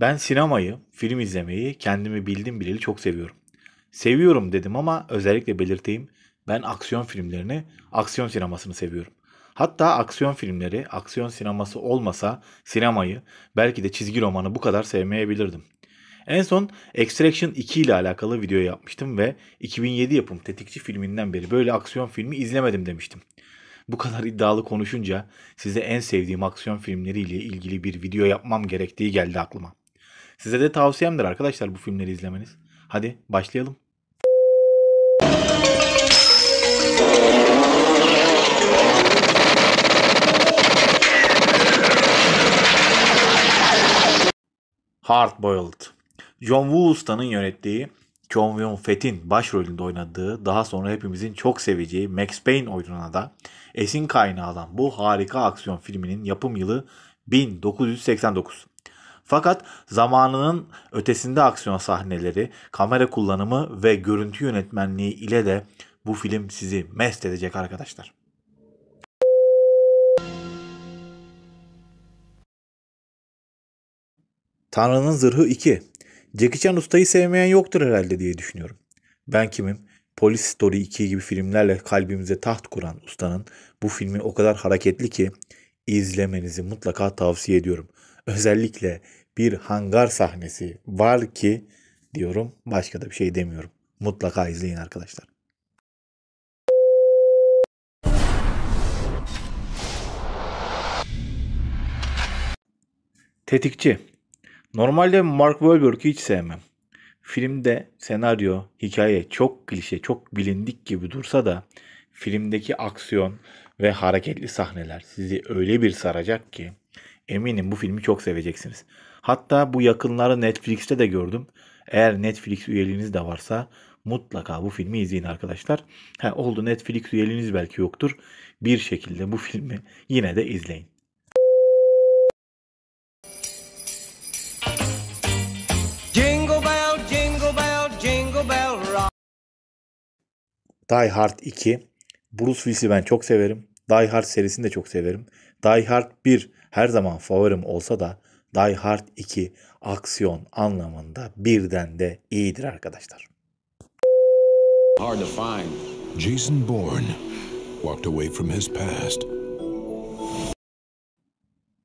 Ben sinemayı, film izlemeyi kendimi bildim bileli çok seviyorum. Seviyorum dedim ama özellikle belirteyim. Ben aksiyon filmlerini, aksiyon sinemasını seviyorum. Hatta aksiyon filmleri, aksiyon sineması olmasa sinemayı, belki de çizgi romanı bu kadar sevmeyebilirdim. En son Extraction 2 ile alakalı video yapmıştım ve 2007 yapım Tetikçi filminden beri böyle aksiyon filmi izlemedim demiştim. Bu kadar iddialı konuşunca size en sevdiğim aksiyon filmleriyle ilgili bir video yapmam gerektiği geldi aklıma. Size de tavsiyemdir arkadaşlar bu filmleri izlemeniz. Hadi başlayalım. Hard Boiled. John Woo Usta'nın yönettiği John Woo Fett'in başrolünde oynadığı daha sonra hepimizin çok seveceği Max Payne oyununa da esin kaynağı olan bu harika aksiyon filminin yapım yılı 1989. Fakat zamanının ötesinde aksiyon sahneleri, kamera kullanımı ve görüntü yönetmenliği ile de bu film sizi mest edecek arkadaşlar. Tanrı'nın Zırhı 2. Jackie Chan ustayı sevmeyen yoktur herhalde diye düşünüyorum. Ben kimim? Polis Story 2 gibi filmlerle kalbimize taht kuran ustanın bu filmi o kadar hareketli ki izlemenizi mutlaka tavsiye ediyorum. Özellikle bir hangar sahnesi var ki diyorum. Başka da bir şey demiyorum. Mutlaka izleyin arkadaşlar. Tetikçi. Normalde Mark Wahlberg'i hiç sevmem. Filmde senaryo, hikaye çok klişe, çok bilindik gibi dursa da filmdeki aksiyon ve hareketli sahneler sizi öyle bir saracak ki eminim bu filmi çok seveceksiniz. Hatta bu yakınları Netflix'te de gördüm. Eğer Netflix üyeliğiniz de varsa mutlaka bu filmi izleyin arkadaşlar. Ha, oldu Netflix üyeliğiniz belki yoktur. Bir şekilde bu filmi yine de izleyin. Die Hard 2. Bruce Willis'i ben çok severim. Die Hard serisini de çok severim. Die Hard 1 her zaman favorim olsa da Die Hard 2 aksiyon anlamında birden de iyidir arkadaşlar. Hard to find. Jason Bourne walked away from his past.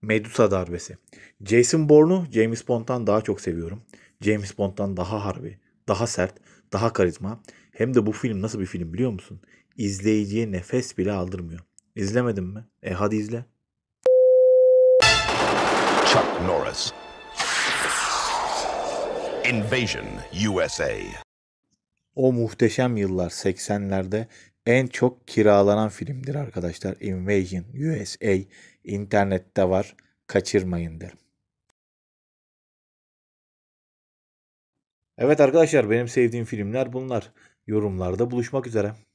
Medusa darbesi. Jason Bourne'u James Bond'dan daha çok seviyorum. James Bond'dan daha harbi, daha sert, daha karizma. Hem de bu film nasıl bir film biliyor musun? İzleyiciye nefes bile aldırmıyor. İzlemedin mi? E hadi izle. Chuck Norris. Invasion USA. O muhteşem yıllar 80'lerde en çok kiralanan filmdir arkadaşlar. Invasion USA internette var. Kaçırmayın derim. Evet arkadaşlar benim sevdiğim filmler bunlar. Yorumlarda buluşmak üzere.